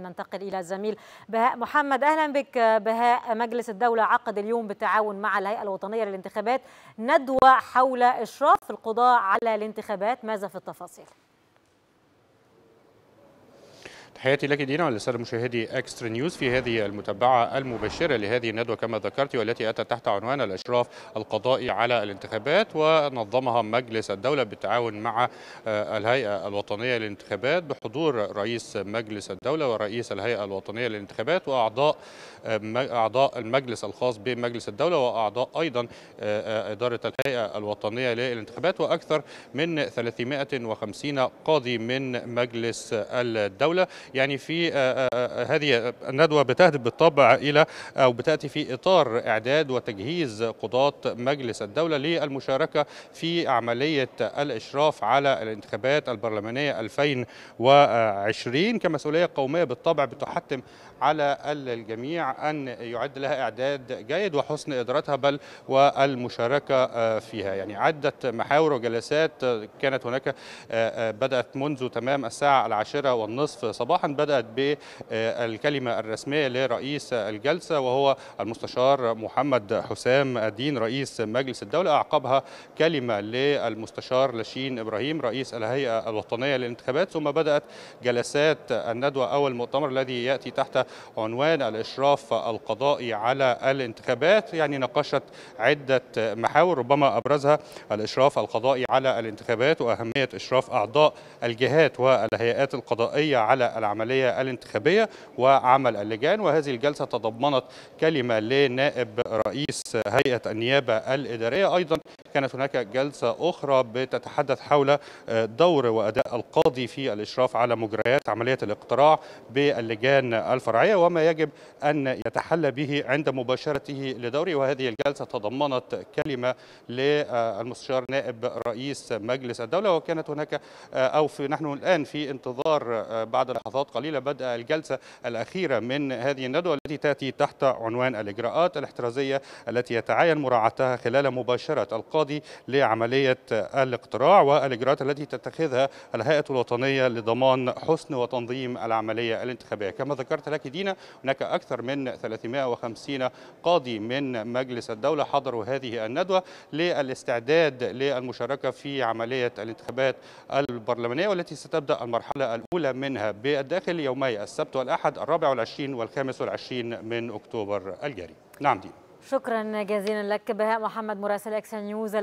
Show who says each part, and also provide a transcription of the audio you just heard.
Speaker 1: ننتقل إلى الزميل بهاء محمد أهلا بك بهاء مجلس الدولة عقد اليوم بالتعاون مع الهيئة الوطنية للانتخابات ندوة حول إشراف القضاء على الانتخابات ماذا في التفاصيل؟ تحياتي لك دينا ولسادة مشاهدي اكسترا نيوز في هذه المتابعه المباشره لهذه الندوه كما ذكرت والتي اتت تحت عنوان الاشراف القضائي على الانتخابات ونظمها مجلس الدوله بالتعاون مع آه، الهيئه الوطنيه للانتخابات بحضور رئيس مجلس الدوله ورئيس الهيئه الوطنيه للانتخابات واعضاء آه، اعضاء المجلس الخاص بمجلس الدوله واعضاء ايضا آه، اداره الهيئه الوطنيه للانتخابات واكثر من 350 قاضي من مجلس الدوله يعني في آه، آه، آه، هذه الندوة بتهدف بالطبع إلى أو بتأتي في إطار إعداد وتجهيز قضاة مجلس الدولة للمشاركة في عملية الإشراف على الانتخابات البرلمانية 2020 كمسؤولية قومية بالطبع بتحتم على الجميع أن يعد لها إعداد جيد وحسن إدارتها بل والمشاركة فيها يعني عدة محاور وجلسات كانت هناك بدأت منذ تمام الساعة العاشرة والنصف صباحا صباحا بدأت بالكلمة الرسمية لرئيس الجلسة وهو المستشار محمد حسام الدين رئيس مجلس الدولة أعقبها كلمة للمستشار لشين إبراهيم رئيس الهيئة الوطنية للانتخابات ثم بدأت جلسات الندوة أو المؤتمر الذي يأتي تحت عنوان الإشراف القضائي على الانتخابات يعني ناقشت عدة محاور ربما أبرزها الإشراف القضائي على الانتخابات وأهمية إشراف أعضاء الجهات والهيئات القضائية على العملية الانتخابية وعمل اللجان وهذه الجلسة تضمنت كلمة لنائب رئيس هيئة النيابة الإدارية أيضا كانت هناك جلسة أخرى بتتحدث حول دور وأداء القاضي في الإشراف على مجريات عملية الاقتراع باللجان الفرعية وما يجب أن يتحلى به عند مباشرته لدوره وهذه الجلسة تضمنت كلمة للمستشار نائب رئيس مجلس الدولة وكانت هناك أو في نحن الآن في انتظار بعد لحظات لحظات قليلة بدأ الجلسة الأخيرة من هذه الندوة التي تأتي تحت عنوان الإجراءات الاحترازية التي يتعين مراعاتها خلال مباشرة القاضي لعملية الاقتراع والإجراءات التي تتخذها الهيئة الوطنية لضمان حسن وتنظيم العملية الانتخابية كما ذكرت لك دينا هناك أكثر من 350 قاضي من مجلس الدولة حضروا هذه الندوة للاستعداد للمشاركة في عملية الانتخابات البرلمانية والتي ستبدأ المرحلة الأولى منها بأداء الداخل يومي السبت والأحد الرابع والعشرين والخامس والعشرين من أكتوبر الجاري نعم دي شكرا جزيلا لك بهاء محمد مراسل اكسل نيوز